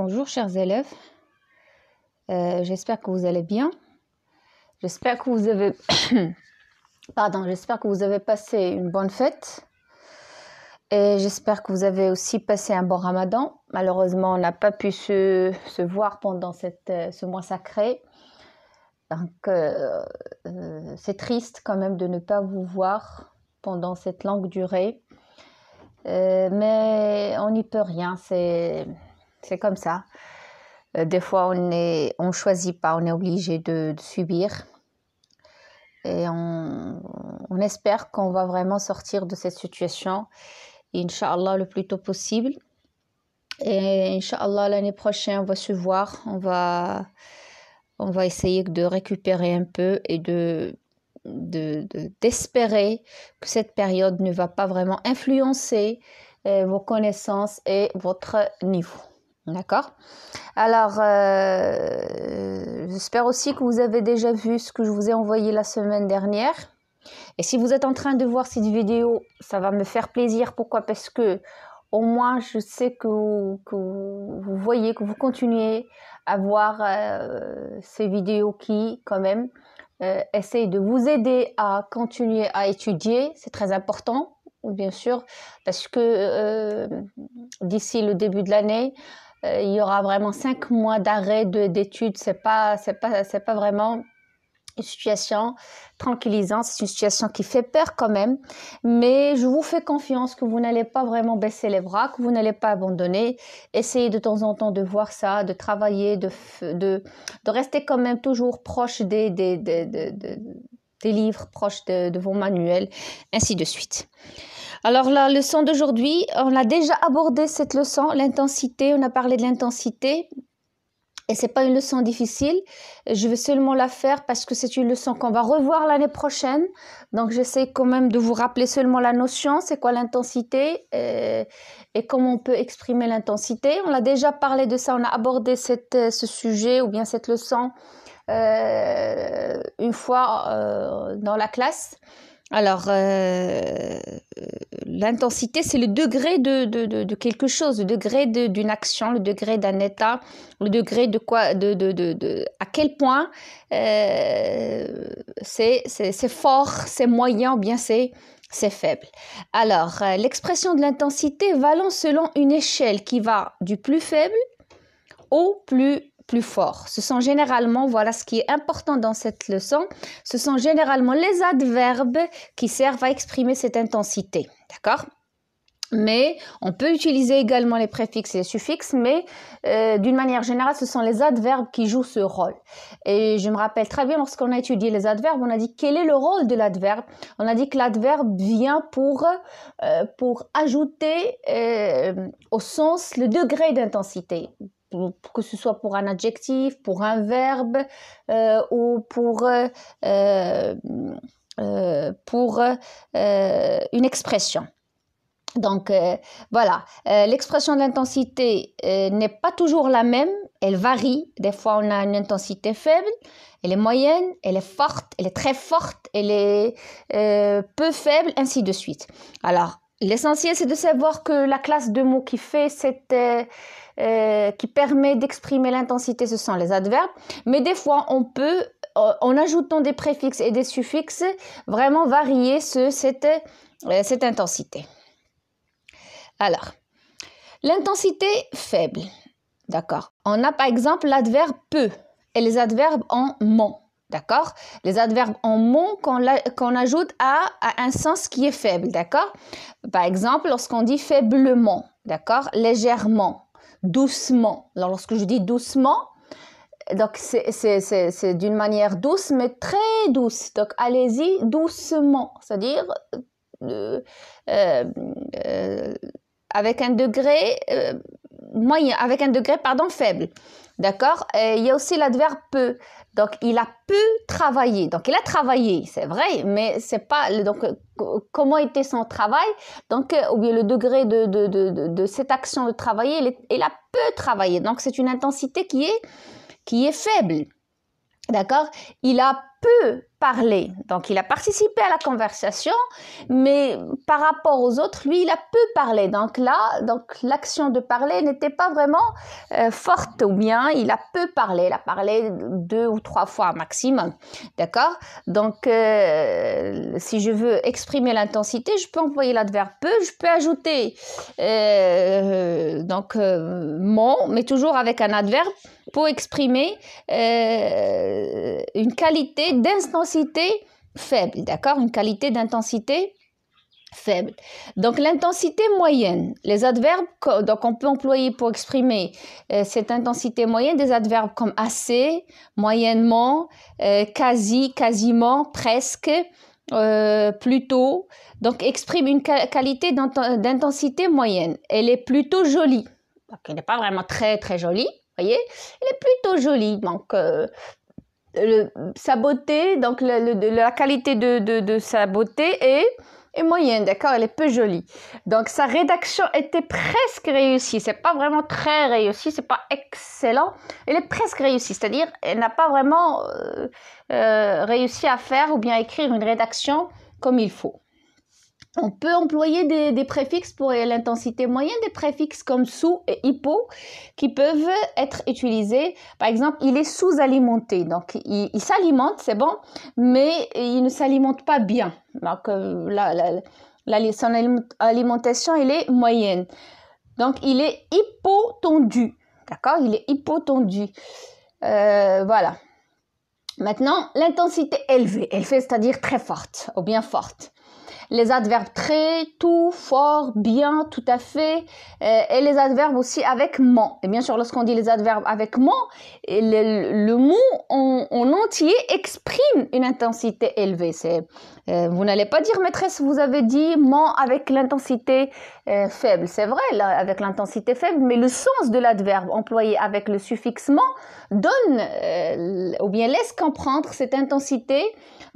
Bonjour chers élèves, euh, j'espère que vous allez bien. J'espère que vous avez, pardon, j'espère que vous avez passé une bonne fête et j'espère que vous avez aussi passé un bon Ramadan. Malheureusement, on n'a pas pu se, voir pendant euh, ce mois sacré, donc euh, c'est triste quand même de ne pas vous voir pendant cette longue durée, mais on n'y peut rien. C'est c'est comme ça. Euh, des fois, on ne on choisit pas, on est obligé de, subir. Et on, on espère qu'on va vraiment sortir de cette situation, Inch'Allah, le plus tôt possible. Et Inch'Allah, l'année prochaine, on va se voir. On va, on va essayer de récupérer un peu et de d'espérer de, que cette période ne va pas vraiment influencer euh, vos connaissances et votre niveau. D'accord Alors, euh, j'espère aussi que vous avez déjà vu ce que je vous ai envoyé la semaine dernière. Et si vous êtes en train de voir cette vidéo, ça va me faire plaisir. Pourquoi Parce que au moins, je sais que vous, voyez, que vous continuez à voir euh, ces vidéos qui, quand même, euh, essayent de vous aider à continuer à étudier. C'est très important, bien sûr, parce que d'ici le début de l'année, euh, il y aura vraiment cinq mois d'arrêt d'études. C'est pas, pas, vraiment une situation tranquillisante. C'est une situation qui fait peur quand même. Mais je vous fais confiance que vous n'allez pas vraiment baisser les bras, que vous n'allez pas abandonner. Essayez de temps en temps de voir ça, de travailler, de, rester quand même toujours proche des, des, livres, proche de vos manuels, ainsi de suite. Alors la leçon d'aujourd'hui, on a déjà abordé cette leçon, l'intensité, on a parlé de l'intensité. Et ce n'est pas une leçon difficile. Je vais seulement la faire parce que c'est une leçon qu'on va revoir l'année prochaine. Donc j'essaie quand même de vous rappeler seulement la notion, c'est quoi l'intensité euh, et, comment on peut exprimer l'intensité. On a déjà parlé de ça, on a abordé euh, ce sujet ou bien cette leçon euh, une fois dans la classe. Alors, l'intensité, c'est le degré de, quelque chose, le degré d'une action, le degré d'un état, le degré de quoi, de, à quel point euh, c'est fort, c'est moyen ou bien c'est faible. Alors, euh, l'expression de l'intensité valant selon une échelle qui va du plus faible au plus plus fort. Ce sont généralement, voilà ce qui est important dans cette leçon, ce sont généralement les adverbes qui servent à exprimer cette intensité. D'accord mais on peut utiliser également les préfixes et les suffixes, mais euh, d'une manière générale, ce sont les adverbes qui jouent ce rôle. Et je me rappelle très bien lorsqu'on a étudié les adverbes, on a dit quel est le rôle de l'adverbe. On a dit que l'adverbe vient pour, euh, pour ajouter euh, au sens le degré d'intensité que ce soit pour un adjectif, pour un verbe euh, ou pour, euh, euh, pour une expression. Donc voilà, l'expression d'intensité n'est pas toujours la même, elle varie. Des fois, on a une intensité faible, elle est moyenne, elle est forte, elle est très forte, elle est peu faible, ainsi de suite. Alors, l'essentiel, c'est de savoir que la classe de mots qui fait cette, euh, qui permet d'exprimer l'intensité, ce sont les adverbes. Mais des fois, on peut, euh, en ajoutant des préfixes et des suffixes, vraiment varier ce, cette, euh, intensité. Alors, l'intensité faible. D'accord. On a par exemple l'adverbe peu et les adverbes en mon. D'accord Les adverbes en mon qu'on ajoute à, un sens qui est faible. D'accord Par exemple, lorsqu'on dit faiblement. D'accord Légèrement doucement. Alors, lorsque je dis doucement, donc c'est d'une manière douce, mais très douce. Donc, allez-y doucement, c'est-à-dire euh, euh, euh, avec un degré avec un degré pardon, faible. D'accord Il y a aussi l'adverbe peu. Donc, il a pu travailler. Donc, il a travaillé, c'est vrai, mais c'est pas. Donc, euh, comment était son travail Donc, euh, ou le degré de, de, de, de cette action de travailler, il, il a peu travaillé. Donc, c'est une intensité qui est, qui est faible. D'accord Il a peu parlé, donc il a participé à la conversation, mais par rapport aux autres, lui, il a peu parlé. Donc là, donc l'action de parler n'était pas vraiment euh, forte ou bien il a peu parlé. Il a parlé deux ou trois fois maximum, d'accord Donc euh, si je veux exprimer l'intensité, je peux employer l'adverbe peu, je peux ajouter euh, donc mon, mais toujours avec un adverbe pour exprimer euh, une qualité d'intensité faible, d'accord Une qualité d'intensité faible. Donc l'intensité moyenne, les adverbes, donc on peut employer pour exprimer euh, cette intensité moyenne des adverbes comme assez, moyennement, euh, quasi, quasiment, presque, plutôt. Donc exprime une qualité d'intensité moyenne. Elle est plutôt jolie. Donc elle n'est pas vraiment très très jolie, voyez Elle est plutôt jolie, donc euh, sa beauté, donc la qualité de, sa beauté est, moyenne, d'accord Elle est peu jolie. Donc sa rédaction était presque réussie, c'est pas vraiment très réussie, c'est pas excellent, elle est presque réussie, c'est-à-dire elle n'a pas vraiment euh, euh, réussi à faire ou bien écrire une rédaction comme il faut. On peut employer des, préfixes pour l'intensité moyenne, des préfixes comme sous et hypo qui peuvent être utilisés. Par exemple, il est sous-alimenté, donc il, s'alimente, c'est bon, mais il ne s'alimente pas bien. Donc euh, là, son alimentation, elle est moyenne. Donc il est hypotendu, d'accord Il est hypotendu. Euh, voilà. Maintenant, l'intensité élevée, elle fait c'est-à-dire très forte ou bien forte les adverbes très, tout, fort, bien, tout à fait, euh, et les adverbes aussi avec ment ». Et bien sûr, lorsqu'on dit les adverbes avec ment », le, mot en, entier exprime une intensité élevée. Euh, vous n'allez pas dire maîtresse, vous avez dit ment » avec l'intensité euh, faible. C'est vrai, avec l'intensité faible, mais le sens de l'adverbe employé avec le suffixe ment » donne ou bien laisse comprendre cette intensité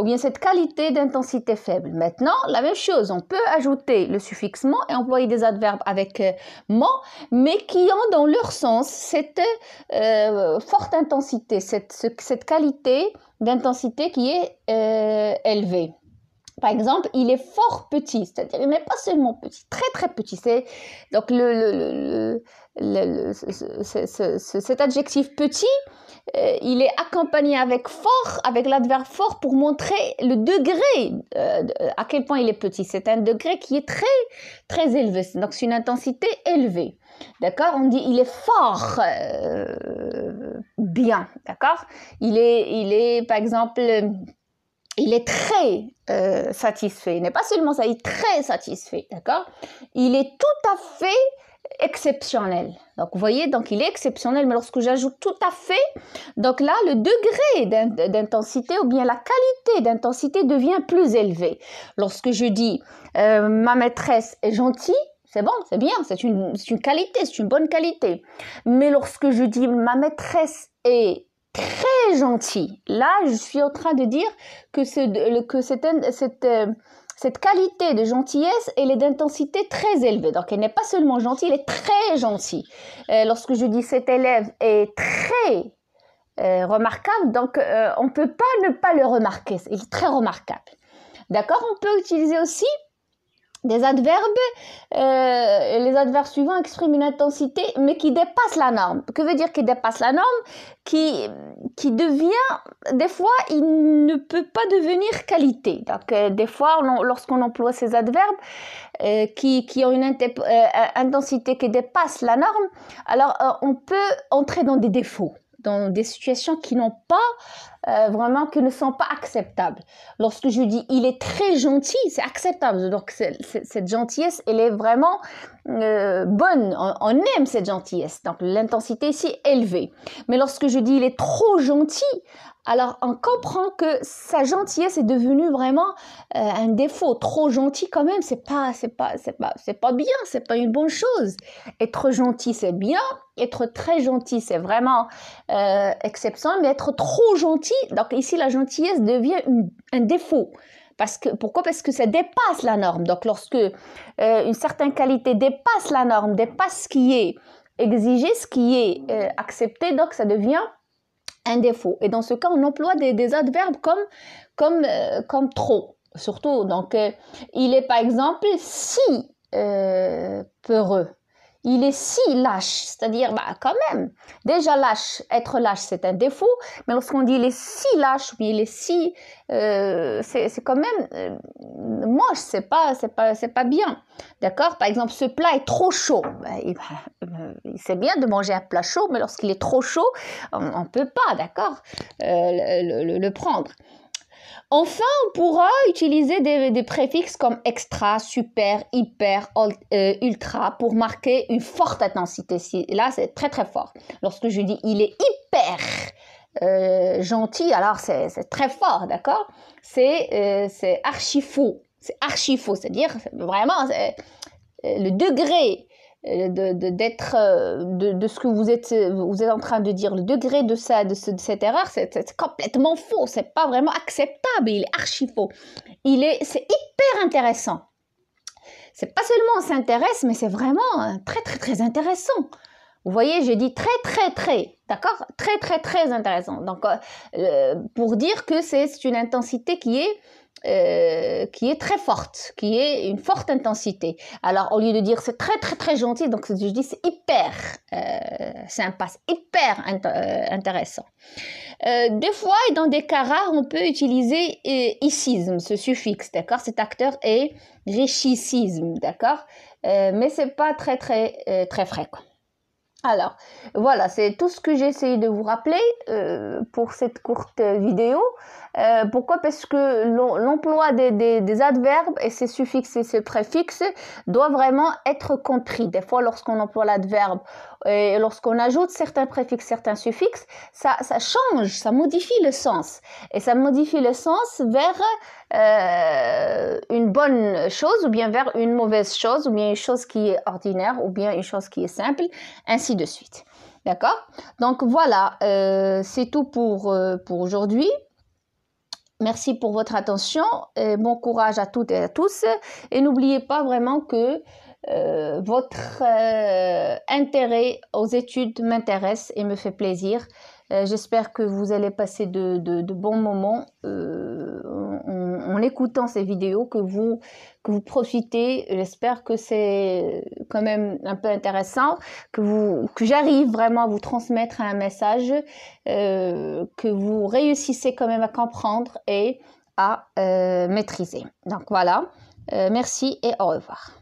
ou bien cette qualité d'intensité faible. Maintenant, la même chose, on peut ajouter le suffixe «ment» et employer des adverbes avec euh, «ment», mais qui ont dans leur sens cette euh, forte intensité, cette, cette qualité d'intensité qui est euh, élevée. Par exemple, il est fort petit, c'est-à-dire il n'est pas seulement petit, très très petit. C'est donc le, le, le, cet adjectif petit euh, il est accompagné avec fort, avec l'adverbe fort pour montrer le degré, euh, à quel point il est petit. C'est un degré qui est très, très élevé. Donc, c'est une intensité élevée. D'accord On dit il est fort, euh, bien. D'accord il est, il est, par exemple, il est très euh, satisfait. Il n'est pas seulement ça, il est très satisfait, d'accord Il est tout à fait exceptionnel. Donc, vous voyez, donc il est exceptionnel, mais lorsque j'ajoute tout à fait, donc là, le degré d'intensité ou bien la qualité d'intensité devient plus élevé. Lorsque je dis euh, ma maîtresse est gentille, c'est bon, c'est bien, c'est une qualité, c'est une bonne qualité. Mais lorsque je dis ma maîtresse est très gentil. Là, je suis en train de dire que, que euh, cette, qualité de gentillesse, elle est d'intensité très élevée. Donc, elle n'est pas seulement gentille, elle est très gentille. Euh, lorsque je dis cet élève est très euh, remarquable, donc on ne peut pas ne pas le remarquer. Il est très remarquable. D'accord On peut utiliser aussi des adverbes, euh, les adverbes suivants expriment une intensité, mais qui dépasse la norme. Que veut dire qui dépasse la norme qui, qui devient, des fois, il ne peut pas devenir qualité. Donc, euh, des fois, lorsqu'on emploie ces adverbes euh, qui, qui, ont une intensité qui dépasse la norme, alors on peut entrer dans des défauts, dans des situations qui n'ont pas euh, vraiment qui ne sont pas acceptables. Lorsque je dis il est très gentil, c'est acceptable. Donc cette gentillesse, elle est vraiment euh, bonne, on, aime cette gentillesse, donc l'intensité est élevée. Mais lorsque je dis il est trop gentil, alors on comprend que sa gentillesse est devenue vraiment euh, un défaut. Trop gentil quand même, c'est pas, c'est pas, c'est pas, c'est pas bien, c'est pas une bonne chose. Être gentil c'est bien, être très gentil c'est vraiment euh, exceptionnel, mais être trop gentil, donc ici la gentillesse devient un défaut que, pourquoi Parce que ça dépasse la norme. Donc lorsque euh, une certaine qualité dépasse la norme, dépasse ce qui est exigé, ce qui est euh, accepté, donc ça devient un défaut. Et dans ce cas, on emploie des, adverbes comme, comme, euh, comme trop, surtout. Donc il est par exemple si peureux il est si lâche, c'est-à-dire, bah, quand même, déjà lâche, être lâche, c'est un défaut, mais lorsqu'on dit il est si lâche, oui il est si, euh, c'est quand même moi euh, moche, c'est pas, c'est pas, c'est pas bien, d'accord Par exemple, ce plat est trop chaud. c'est ben, euh, bien de manger un plat chaud, mais lorsqu'il est trop chaud, on, ne peut pas, d'accord, le, le, prendre. Enfin, on pourra utiliser des, préfixes comme extra, super, hyper, euh, ultra pour marquer une forte intensité. Là, c'est très très fort. Lorsque je dis il est hyper euh, gentil, alors c'est très fort, d'accord C'est euh, archi faux. C'est archi faux, c'est-à-dire vraiment euh, le degré euh, de d'être euh, de, ce que vous êtes vous êtes en train de dire le degré de ça de, cette erreur c'est complètement faux c'est pas vraiment acceptable il est archi faux il est c'est hyper intéressant c'est pas seulement on s'intéresse mais c'est vraiment euh, très très très intéressant vous voyez, je dis très, très, très, d'accord Très, très, très intéressant. Donc, euh, euh, pour dire que c'est une intensité qui est euh, qui est très forte, qui est une forte intensité. Alors au lieu de dire c'est très très très gentil, donc je dis c'est hyper euh, passe hyper intéressant. des fois et dans des cas rares, on peut utiliser icisme, ce suffixe, d'accord Cet acteur est richicisme, d'accord Mais c'est pas très très très fréquent. Alors, voilà, c'est tout ce que j'ai essayé de vous rappeler euh, pour cette courte vidéo. Euh, pourquoi Parce que l'emploi des, des, adverbes et ses suffixes et ses préfixes doit vraiment être compris. Des fois, lorsqu'on emploie l'adverbe et lorsqu'on ajoute certains préfixes, certains suffixes, ça, ça, change, ça modifie le sens. Et ça modifie le sens vers euh, une bonne chose ou bien vers une mauvaise chose ou bien une chose qui est ordinaire ou bien une chose qui est simple, ainsi de suite. D'accord Donc voilà, euh, c'est tout pour, euh, pour aujourd'hui. Merci pour votre attention et bon courage à toutes et à tous. Et n'oubliez pas vraiment que euh, votre euh, intérêt aux études m'intéresse et me fait plaisir. Euh, j'espère que vous allez passer de, bons moments en, écoutant ces vidéos, que vous, que vous profitez. J'espère que c'est quand même un peu intéressant, que, que j'arrive vraiment à vous transmettre un message, que vous réussissez quand même à comprendre et à maîtriser. Donc voilà, merci et au revoir.